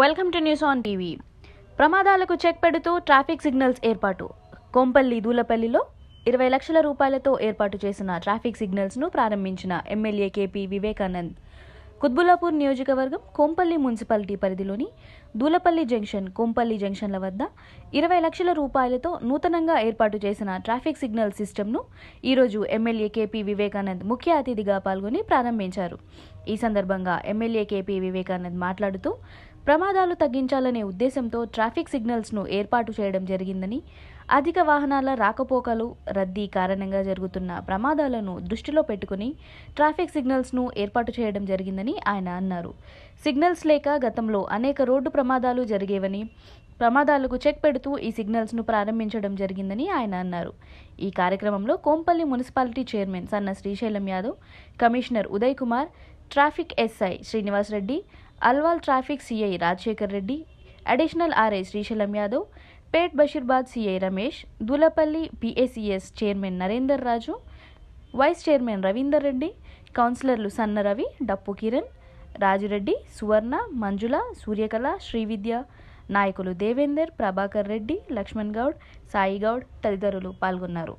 welcome to news on TV ప్రమాదాలకు check పెడుతూ traffic signals ఏర్పాటు కొంపల్లి దూలపల్లిలో ఇరవై లక్షల రూపాయలతో ఏర్పాటు చేసిన ట్రాఫిక్ సిగ్నల్స్ను ప్రారంభించిన ఎమ్మెల్యే కేపీ వివేకానంద్ కుత్బుల్లాపూర్ నియోజకవర్గం కొంపల్లి మున్సిపాలిటీ పరిధిలోని దూలపల్లి జంక్షన్ కొంపల్లి జంక్షన్ల వద్ద ఇరవై లక్షల రూపాయలతో నూతనంగా ఏర్పాటు చేసిన ట్రాఫిక్ సిగ్నల్ సిస్టమ్ను ఈరోజు ఎమ్మెల్యే కేపీ వివేకానంద్ ముఖ్య అతిథిగా పాల్గొని ప్రారంభించారు ఈ సందర్భంగా ఎమ్మెల్యే కేపీ వివేకానంద్ మాట్లాడుతూ ప్రమాదాలు తగ్గించాలనే ఉద్దేశంతో ట్రాఫిక్ సిగ్నల్స్ను ఏర్పాటు చేయడం జరిగిందని అధిక వాహనాల రాకపోకలు రద్దీ కారణంగా జరుగుతున్న ప్రమాదాలను దృష్టిలో పెట్టుకుని ట్రాఫిక్ సిగ్నల్స్ను ఏర్పాటు చేయడం జరిగిందని ఆయన అన్నారు సిగ్నల్స్ లేక గతంలో అనేక రోడ్డు ప్రమాదాలు జరిగేవని ప్రమాదాలకు చెక్ పెడుతూ ఈ సిగ్నల్స్ను ప్రారంభించడం జరిగిందని ఆయన అన్నారు ఈ కార్యక్రమంలో Kompally municipality chairman Sanna Srisailam Yadav commissioner Uday Kumar traffic SI Srinivas Reddy Alwal traffic CI Rajasekhar Reddy additional RI Srisailam Yadav Pet Basheerabad CI Ramesh Dulapally PSES chairman Narender Raju vice chairman Ravinder Reddy కౌన్సిలర్లు సన్నరవి డప్పు కిరణ్ రాజురెడ్డి సువర్ణ మంజుల సూర్యకళ శ్రీవిద్య నాయకులు దేవేందర్ ప్రభాకర్ రెడ్డి లక్ష్మణ్ గౌడ్ సాయిగౌడ్ తదితరులు పాల్గొన్నారు